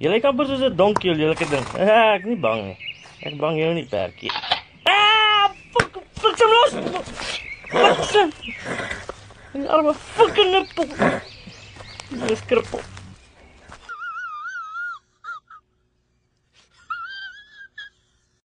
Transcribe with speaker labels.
Speaker 1: Jy lyk amper soos 'n donkie, jy lyk dit. Ek nie bang nie. Ek bang jou nie, perdjie.
Speaker 2: Ah, fuck, fuck hom los. Wat s'n?
Speaker 3: 'n Arme fucking nippel. Dis krap.